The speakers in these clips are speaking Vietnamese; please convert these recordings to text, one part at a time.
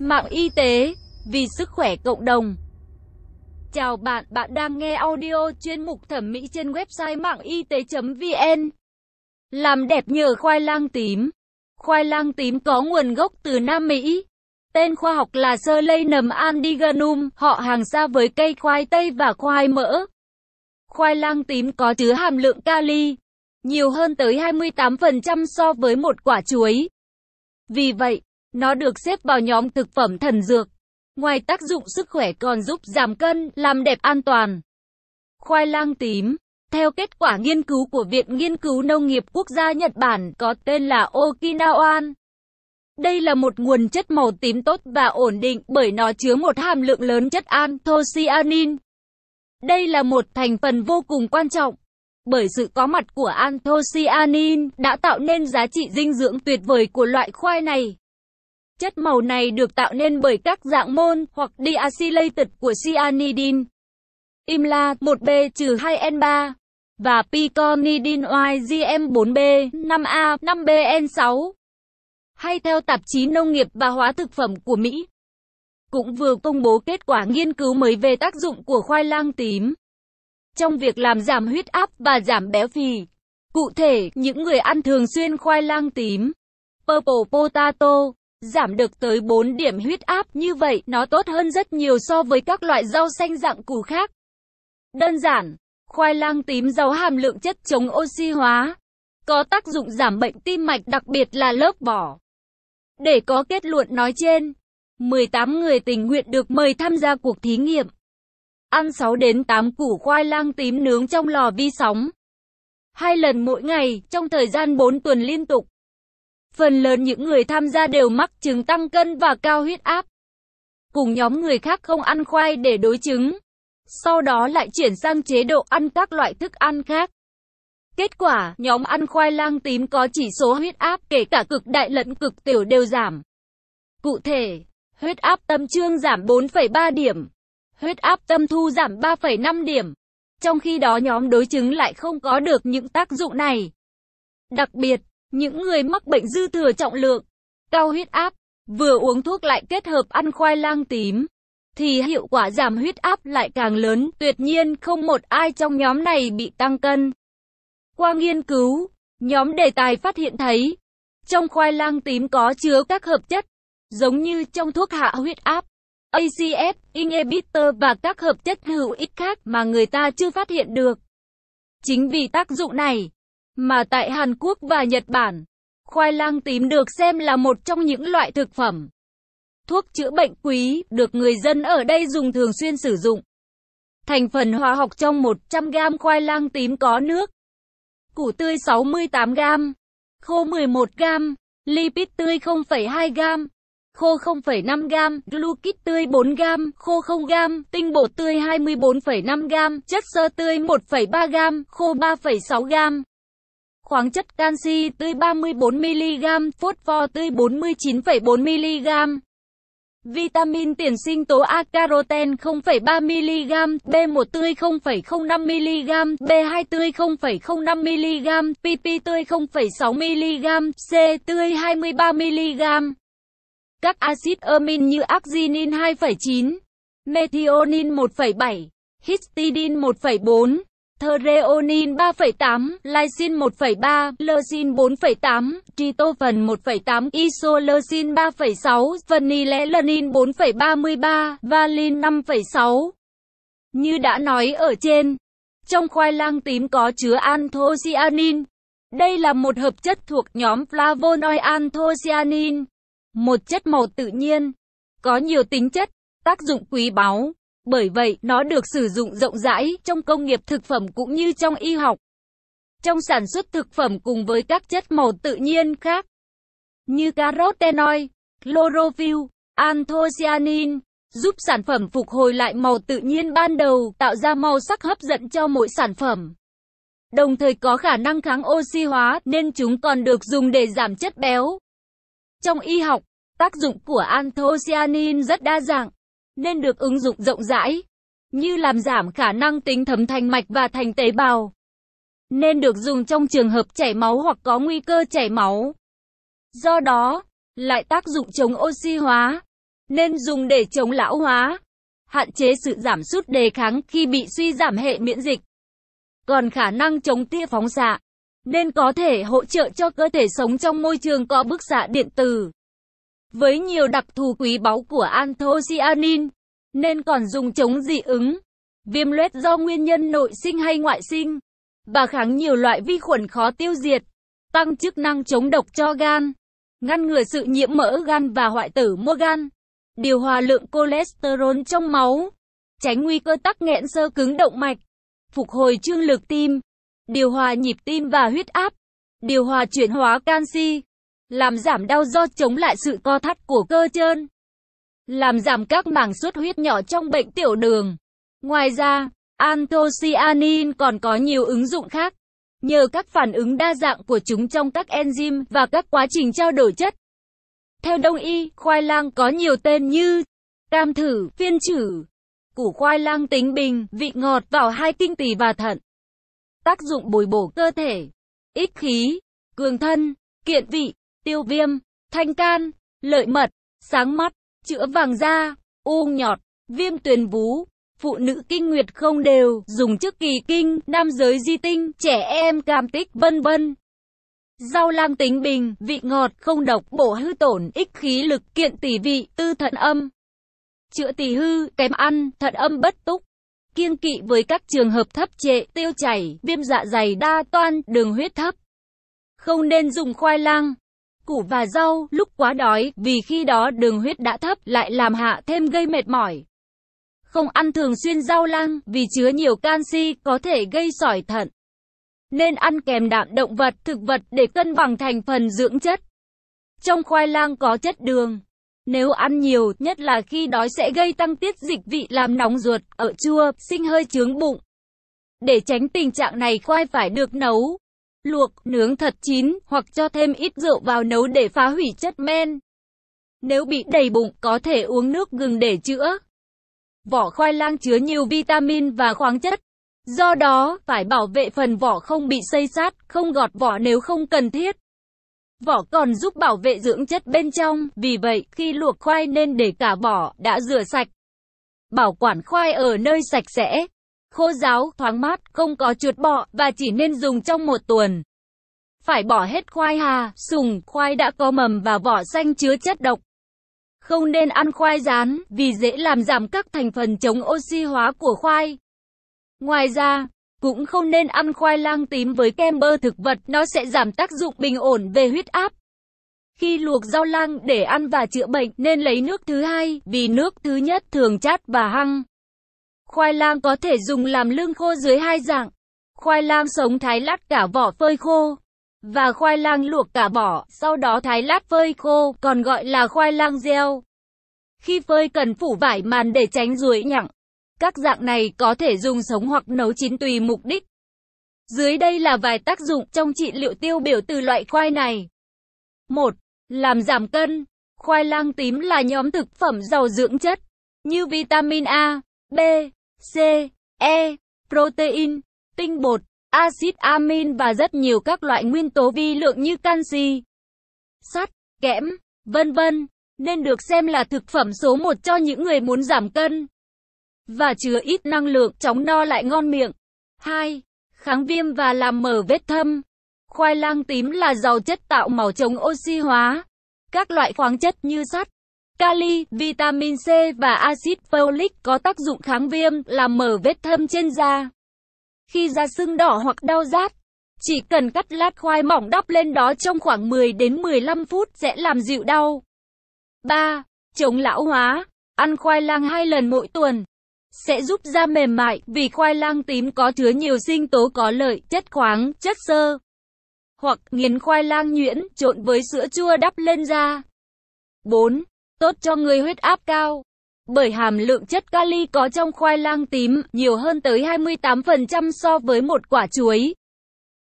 Mạng y tế vì sức khỏe cộng đồng. Chào bạn, bạn đang nghe audio chuyên mục thẩm mỹ trên website mạng y tế.vn. Làm đẹp nhờ khoai lang tím. Khoai lang tím có nguồn gốc từ Nam Mỹ. Tên khoa học là Solanum andiganum, họ hàng xa với cây khoai tây và khoai mỡ. Khoai lang tím có chứa hàm lượng kali nhiều hơn tới 28% so với một quả chuối. Vì vậy, nó được xếp vào nhóm thực phẩm thần dược. Ngoài tác dụng sức khỏe còn giúp giảm cân, làm đẹp an toàn. Khoai lang tím theo kết quả nghiên cứu của Viện Nghiên cứu Nông nghiệp Quốc gia Nhật Bản có tên là Okinawan. Đây là một nguồn chất màu tím tốt và ổn định bởi nó chứa một hàm lượng lớn chất anthocyanin. Đây là một thành phần vô cùng quan trọng, bởi sự có mặt của anthocyanin đã tạo nên giá trị dinh dưỡng tuyệt vời của loại khoai này. Chất màu này được tạo nên bởi các dạng môn hoặc diacylated của cyanidin, imla 1B-2N3 và piconidin YGM4B5A, 5BN6 hay theo tạp chí Nông nghiệp và Hóa thực phẩm của Mỹ cũng vừa công bố kết quả nghiên cứu mới về tác dụng của khoai lang tím trong việc làm giảm huyết áp và giảm béo phì. Cụ thể, những người ăn thường xuyên khoai lang tím, purple potato, giảm được tới 4 điểm huyết áp như vậy, nó tốt hơn rất nhiều so với các loại rau xanh dạng củ khác. Đơn giản, khoai lang tím giàu hàm lượng chất chống oxy hóa, có tác dụng giảm bệnh tim mạch đặc biệt là lớp vỏ. Để có kết luận nói trên, 18 người tình nguyện được mời tham gia cuộc thí nghiệm. Ăn 6 đến 8 củ khoai lang tím nướng trong lò vi sóng. Hai lần mỗi ngày, trong thời gian 4 tuần liên tục. Phần lớn những người tham gia đều mắc chứng tăng cân và cao huyết áp. Cùng nhóm người khác không ăn khoai để đối chứng. Sau đó lại chuyển sang chế độ ăn các loại thức ăn khác. Kết quả, nhóm ăn khoai lang tím có chỉ số huyết áp kể cả cực đại lẫn cực tiểu đều giảm. Cụ thể, huyết áp tâm trương giảm 4,3 điểm, huyết áp tâm thu giảm 3,5 điểm. Trong khi đó nhóm đối chứng lại không có được những tác dụng này. Đặc biệt, những người mắc bệnh dư thừa trọng lượng, cao huyết áp, vừa uống thuốc lại kết hợp ăn khoai lang tím, thì hiệu quả giảm huyết áp lại càng lớn, tuyệt nhiên không một ai trong nhóm này bị tăng cân. Qua nghiên cứu, nhóm đề tài phát hiện thấy, trong khoai lang tím có chứa các hợp chất, giống như trong thuốc hạ huyết áp, ACF, inhibitor và các hợp chất hữu ích khác mà người ta chưa phát hiện được. Chính vì tác dụng này, mà tại Hàn Quốc và Nhật Bản, khoai lang tím được xem là một trong những loại thực phẩm. Thuốc chữa bệnh quý được người dân ở đây dùng thường xuyên sử dụng. Thành phần hóa học trong 100 gram khoai lang tím có nước, củ tươi 68 gram, khô 11 gram, lipid tươi 0,2 gram, khô 0,5 gram, glucid tươi 4 gram, khô 0 gram, tinh bột tươi 24,5 gram, chất xơ tươi 1,3 gram, khô 3,6 gram khoáng chất canxi tươi 34mg, phốt pho tươi 49,4mg, vitamin tiền sinh tố A caroten 0,3mg, B1 tươi 0,05mg, B2 tươi 0,05mg, PP tươi 0,6mg, C tươi 23mg. Các axit amin như arginin 2,9, methionine 1,7, histidine 1,4, Threonin 3,8, Lysine 1,3, Leucine 4,8, Tritophan 1,8, Isoleucin 3,6, Vanillalanin 4,33, Valin 5,6. Như đã nói ở trên, trong khoai lang tím có chứa anthocyanin. Đây là một hợp chất thuộc nhóm flavonoid anthocyanin, một chất màu tự nhiên, có nhiều tính chất, tác dụng quý báu bởi vậy nó được sử dụng rộng rãi trong công nghiệp thực phẩm cũng như trong y học, trong sản xuất thực phẩm cùng với các chất màu tự nhiên khác như carotenoid, chlorophyll, anthocyanin, giúp sản phẩm phục hồi lại màu tự nhiên ban đầu, tạo ra màu sắc hấp dẫn cho mỗi sản phẩm. Đồng thời có khả năng kháng oxy hóa nên chúng còn được dùng để giảm chất béo. Trong y học, tác dụng của anthocyanin rất đa dạng nên được ứng dụng rộng rãi, như làm giảm khả năng tính thấm thành mạch và thành tế bào, nên được dùng trong trường hợp chảy máu hoặc có nguy cơ chảy máu. Do đó, lại tác dụng chống oxy hóa, nên dùng để chống lão hóa, hạn chế sự giảm sút đề kháng khi bị suy giảm hệ miễn dịch. Còn khả năng chống tia phóng xạ, nên có thể hỗ trợ cho cơ thể sống trong môi trường có bức xạ điện tử. Với nhiều đặc thù quý báu của anthocyanin, nên còn dùng chống dị ứng, viêm loét do nguyên nhân nội sinh hay ngoại sinh, và kháng nhiều loại vi khuẩn khó tiêu diệt, tăng chức năng chống độc cho gan, ngăn ngừa sự nhiễm mỡ gan và hoại tử mô gan, điều hòa lượng cholesterol trong máu, tránh nguy cơ tắc nghẽn sơ cứng động mạch, phục hồi trương lực tim, điều hòa nhịp tim và huyết áp, điều hòa chuyển hóa canxi làm giảm đau do chống lại sự co thắt của cơ trơn, làm giảm các mảng xuất huyết nhỏ trong bệnh tiểu đường. Ngoài ra, anthocyanin còn có nhiều ứng dụng khác, nhờ các phản ứng đa dạng của chúng trong các enzyme và các quá trình trao đổi chất. Theo đông y, khoai lang có nhiều tên như cam thử, phiên chử, củ khoai lang tính bình, vị ngọt vào hai kinh tỳ và thận. Tác dụng bồi bổ cơ thể, ích khí, cường thân, kiện vị, tiêu viêm, thanh can, lợi mật, sáng mắt, chữa vàng da, u nhọt, viêm tuyền vú. Phụ nữ kinh nguyệt không đều, dùng trước kỳ kinh, nam giới di tinh, trẻ em cam tích vân vân. Rau lang tính bình, vị ngọt, không độc, bổ hư tổn, ích khí lực, kiện tỷ vị, tư thận âm. Chữa tỷ hư, kém ăn, thận âm bất túc. kiêng kỵ với các trường hợp thấp trệ, tiêu chảy, viêm dạ dày đa toan, đường huyết thấp. Không nên dùng khoai lang, củ và rau lúc quá đói, vì khi đó đường huyết đã thấp lại làm hạ thêm gây mệt mỏi. Không ăn thường xuyên rau lang vì chứa nhiều canxi có thể gây sỏi thận. Nên ăn kèm đạm động vật, thực vật để cân bằng thành phần dưỡng chất. Trong khoai lang có chất đường. Nếu ăn nhiều, nhất là khi đói sẽ gây tăng tiết dịch vị làm nóng ruột, ở chua, sinh hơi chướng bụng. Để tránh tình trạng này khoai phải được nấu, luộc, nướng thật chín, hoặc cho thêm ít rượu vào nấu để phá hủy chất men. Nếu bị đầy bụng, có thể uống nước gừng để chữa. Vỏ khoai lang chứa nhiều vitamin và khoáng chất. Do đó, phải bảo vệ phần vỏ không bị xây sát, không gọt vỏ nếu không cần thiết. Vỏ còn giúp bảo vệ dưỡng chất bên trong, vì vậy, khi luộc khoai nên để cả vỏ, đã rửa sạch. Bảo quản khoai ở nơi sạch sẽ, khô ráo, thoáng mát, không có chuột bọ, và chỉ nên dùng trong một tuần. Phải bỏ hết khoai hà, sùng, khoai đã có mầm và vỏ xanh chứa chất độc. Không nên ăn khoai rán, vì dễ làm giảm các thành phần chống oxy hóa của khoai. Ngoài ra, cũng không nên ăn khoai lang tím với kem bơ thực vật, nó sẽ giảm tác dụng bình ổn về huyết áp. Khi luộc rau lang để ăn và chữa bệnh nên lấy nước thứ hai, vì nước thứ nhất thường chát và hăng. Khoai lang có thể dùng làm lương khô dưới hai dạng. Khoai lang sống thái lát cả vỏ phơi khô. Và khoai lang luộc cả vỏ, sau đó thái lát phơi khô, còn gọi là khoai lang gieo. Khi phơi cần phủ vải màn để tránh ruồi nhặng. Các dạng này có thể dùng sống hoặc nấu chín tùy mục đích. Dưới đây là vài tác dụng trong trị liệu tiêu biểu từ loại khoai này. 1. Làm giảm cân. Khoai lang tím là nhóm thực phẩm giàu dưỡng chất như vitamin A, B, C, E, protein, tinh bột, axit amin và rất nhiều các loại nguyên tố vi lượng như canxi, sắt, kẽm, vân vân, nên được xem là thực phẩm số 1 cho những người muốn giảm cân và chứa ít năng lượng chóng no lại ngon miệng. 2. Kháng viêm và làm mở vết thâm. Khoai lang tím là giàu chất tạo màu chống oxy hóa. Các loại khoáng chất như sắt, Kali, vitamin C và axit folic có tác dụng kháng viêm, làm mở vết thâm trên da. Khi da sưng đỏ hoặc đau rát, chỉ cần cắt lát khoai mỏng đắp lên đó trong khoảng 10 đến 15 phút sẽ làm dịu đau. 3. Chống lão hóa. Ăn khoai lang hai lần mỗi tuần sẽ giúp da mềm mại vì khoai lang tím có chứa nhiều sinh tố có lợi, chất khoáng, chất xơ. Hoặc nghiền khoai lang nhuyễn trộn với sữa chua đắp lên da. 4 tốt cho người huyết áp cao. Bởi hàm lượng chất kali có trong khoai lang tím nhiều hơn tới 28% so với một quả chuối.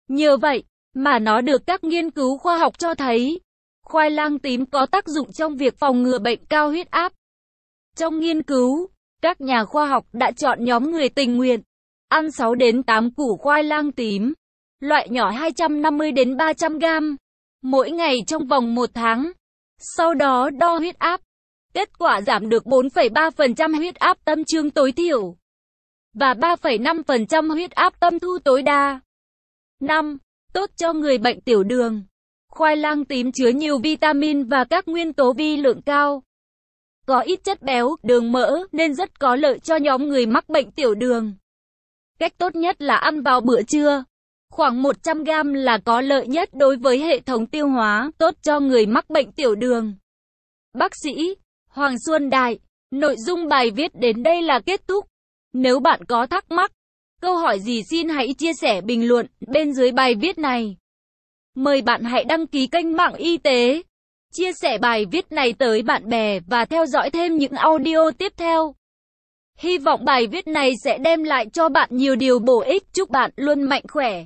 Nhờ vậy, mà nó được các nghiên cứu khoa học cho thấy, khoai lang tím có tác dụng trong việc phòng ngừa bệnh cao huyết áp. Trong nghiên cứu, các nhà khoa học đã chọn nhóm người tình nguyện ăn 6 đến 8 củ khoai lang tím, loại nhỏ 250 đến 300 gram, mỗi ngày trong vòng 1 tháng sau đó đo huyết áp. Kết quả giảm được 4,3% huyết áp tâm trương tối thiểu và 3,5% huyết áp tâm thu tối đa. 5. Tốt cho người bệnh tiểu đường. Khoai lang tím chứa nhiều vitamin và các nguyên tố vi lượng cao. Có ít chất béo, đường mỡ nên rất có lợi cho nhóm người mắc bệnh tiểu đường. Cách tốt nhất là ăn vào bữa trưa khoảng 100 gram là có lợi nhất đối với hệ thống tiêu hóa, tốt cho người mắc bệnh tiểu đường. Bác sĩ Hoàng Xuân Đại, nội dung bài viết đến đây là kết thúc. Nếu bạn có thắc mắc, câu hỏi gì xin hãy chia sẻ bình luận bên dưới bài viết này. Mời bạn hãy đăng ký kênh mạng y tế, chia sẻ bài viết này tới bạn bè và theo dõi thêm những audio tiếp theo. Hy vọng bài viết này sẽ đem lại cho bạn nhiều điều bổ ích. Chúc bạn luôn mạnh khỏe.